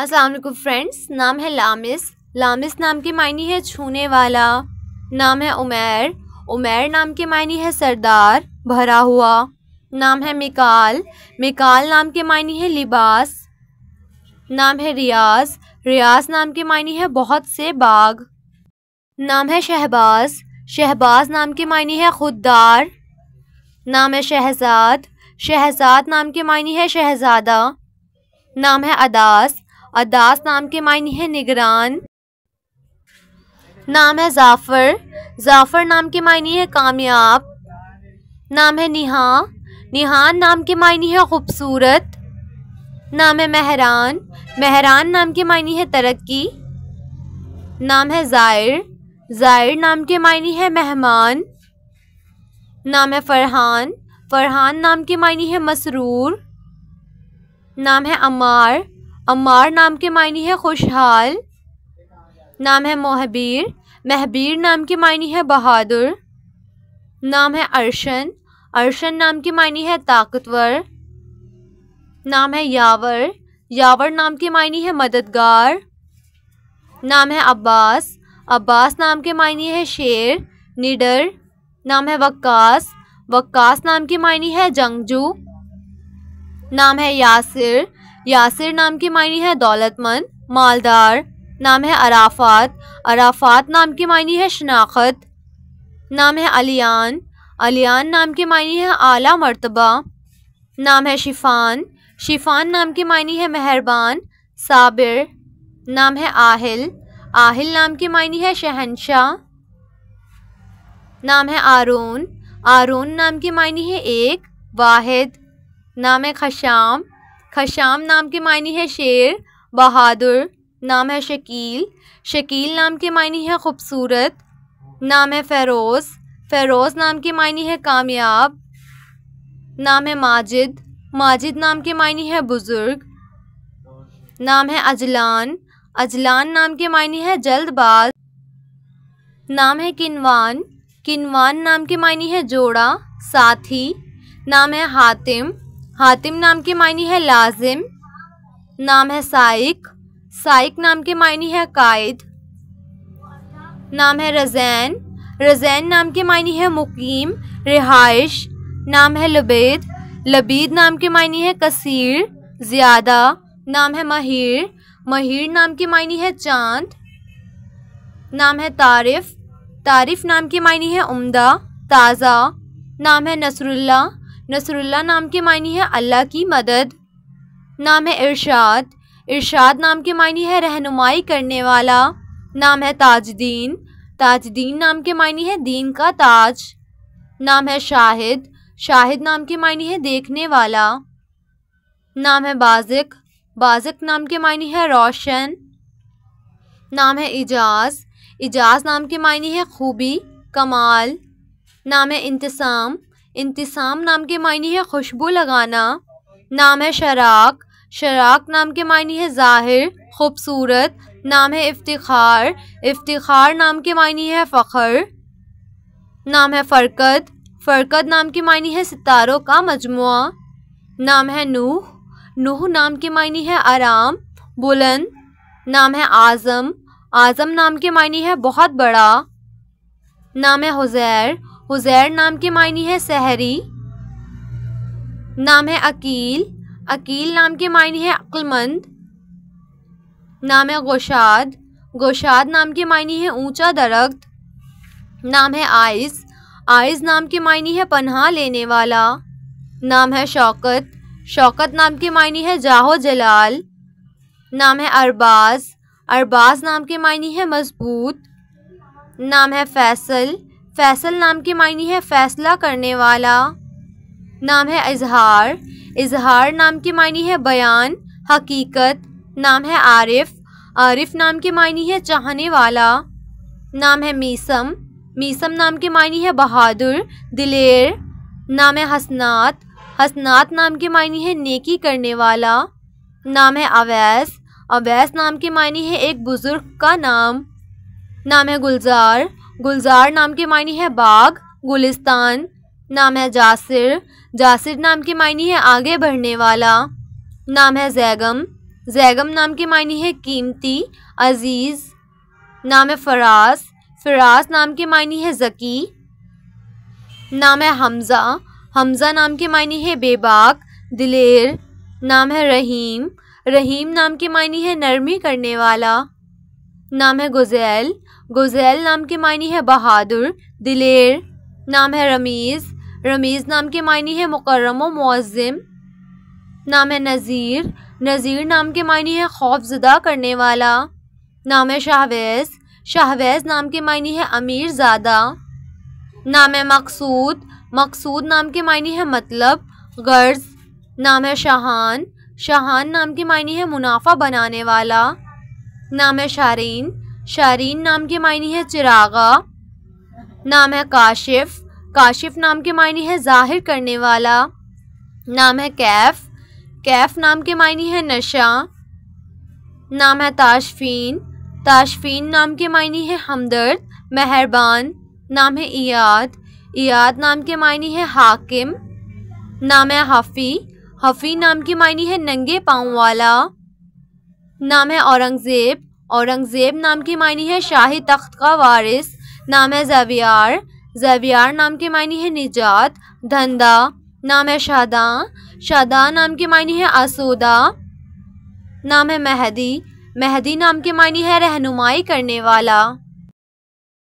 अस्सलाम वालेकुम फ्रेंड्स नाम है लामिस लामिस नाम के मायने है छूने वाला नाम है उमैर उमैर नाम के मायने है सरदार भरा हुआ नाम है मिकाल मिकाल नाम के मायने है लिबास नाम है रियाज रियाज नाम के मायने है बहुत से बाग नाम है शहबाज शहबाज नाम के मायने है खुददार नाम है शहजाद शहजाद नाम के मायने है शहजादा नाम है अदास और दास नाम के मायने हैं निगरान नाम है जाफ़र जाफ़र नाम के मायने है कामयाब नाम है निहा निहान नाम के मायने है खूबसूरत नाम है महरान महरान नाम के मायने है तरक्की नाम है ज़ायर ज़ायर नाम के मायने है मेहमान नाम है फ़रहान फ़रहान नाम के मायने है मसरूर नाम है अमार अमार नाम के मायने है खुशहाल नाम है महबीर महबीर नाम के मायने है बहादुर नाम है अरशन अरशन नाम के मायने है ताकतवर नाम है यावर यावर नाम के मायने है मददगार नाम है अब्बास अब्बास नाम के मायने है शेर निडर नाम है वक्कास वक्कास नाम के मायने है जंगजू नाम है यासिर यासिर नाम की मायने है दौलतमंद मालदार नाम है अराफात अराफात नाम की मायने है शनाख्त नाम है अलियान अलियान नाम के मायने है आला मर्तबा नाम है शिफान शिफान नाम के मायने है मेहरबान साबिर नाम है आहिल आहिल नाम के मायने है शहनशाह नाम है आरून आरून नाम के मायने है एक वाहिद नाम है खशाम खशाम नाम के मायने है शेर बहादुर नाम है शकील शकील नाम के मायने है खूबसूरत नाम है फरोज़ फरोज़ नाम के मायने है कामयाब नाम है माजिद माजिद नाम के मायने है बुज़ुर्ग नाम है अजलान अजलान नाम के मायने है जल्दबाज नाम है किनवान किनवान नाम के मायने है जोड़ा साथी नाम है हातिम हातिम नाम के मायने है लाजिम नाम है साइक साइक नाम के मायने है कायद नाम है रजैन रजैन नाम के मायने है मुकीम रिहाइश नाम है लबेद लबीद नाम के मायने है कसीर ज़्यादा नाम है महिर महिर नाम के मायने है चांद नाम है तारिफ तारिफ नाम के मायने है उम्दा ताज़ा नाम है नसरुल्ला नसरुल्ला नाम के मायने है अल्लाह की मदद नाम है इरशाद इरशाद नाम के मायने है रहनुमाई करने वाला नाम है ताजदीन ताजदीन नाम के मायने है दीन का ताज नाम है शाहिद शाहिद नाम के मायने है देखने वाला नाम है बाजिक बाजिक नाम के मायने है रोशन नाम है इजाज इजाज नाम के मायने है खूबी कमाल नाम है इंतसाम इंतसाम नाम के मायने है खुशबू लगाना नाम है शराक शराक नाम के मायने है ज़ाहिर खूबसूरत नाम है इफ्तिखार इफ्तिखार नाम के मायने है फ़खर नाम है फ़रकत फ़रकत नाम के मायने है सितारों का मजमु नाम है नूह नूह नाम के मायने है आराम बुलंद नाम है आज़म आज़म नाम के मायने है बहुत बड़ा नाम है हुजैर हुजैर नाम के मायने है सहरी नाम है अकील अकील नाम के मायने है अक्लमंद नाम है गोशाद गोशाद नाम के मायने है ऊंचा दरख्त नाम है आयस आयस नाम के मायने है पन्हा लेने वाला नाम है शौकत शौकत नाम के मायने है जाहो जलाल नाम है अरबाज अरबाज नाम के मायने है मजबूत नाम है फैसल फैसल नाम के मायने है फैसला करने वाला नाम है इजहार इजहार नाम के मायने है बयान हकीकत नाम है आरिफ आरिफ नाम के मायने है चाहने वाला नाम है मीसम मीसम नाम के मायने है बहादुर दिलेर नाम है हसनात हसनात नाम के मायने है नेकी करने वाला नाम है अवैस अवैस नाम के मायने है एक बुज़ुर्ग का नाम नाम है गुलजार गुलजार नाम के मायने है बाग गुलिस्तान नाम है जासिर जासिर नाम के मायने है आगे बढ़ने वाला नाम है जैगम जैगम नाम के मायने है कीमती अजीज़ नाम है फराज फराज नाम के मायने है ज़की नाम है हमज़ा हमज़ा नाम के मायने है बेबाक दिलेर नाम है रहीम रहीम नाम के मायने है नरमी करने वाला नाम है गुज़ैल गुजैल नाम के मायने है बहादुर दिलेर नाम है रमीज़ रमीज़ नाम के मायने है मुकर्रम व नाम है नज़ीर नज़ीर नाम के मायने है खौफजदा करने वाला नाम है शाहवेज़ शाहवेज़ नाम के मायने है अमीर ज़्यादा नाम है मकसूद मकसूद नाम के मायने है मतलब गर्ज नाम है शाहान शाहान नाम के मायने है मुनाफा बनाने वाला नाम है शारीन शारीन नाम के मायने है चिरागा नाम है काशिफ काशिफ नाम के मायने है जाहिर करने वाला नाम है कैफ कैफ नाम के मायने है नशा नाम है ताशफीन ताशफीन नाम के मायने है हमदर्द मेहरबान नाम है इयाद इयाद नाम के मायने है हाकिम नाम है हफ़ी हफ़ी नाम के मायने है नंगे पाँव वाला नाम है औरंगज़ेब औरंगज़ेब नाम की मायने है शाही तख्त का वारिस नाम है जवियार जवियार नाम के मायने है निजात धंधा नाम है शादा शादा नाम के मायने है आसूदा नाम है मेहदी मेहदी नाम के मानी है रहनुमाई करने वाला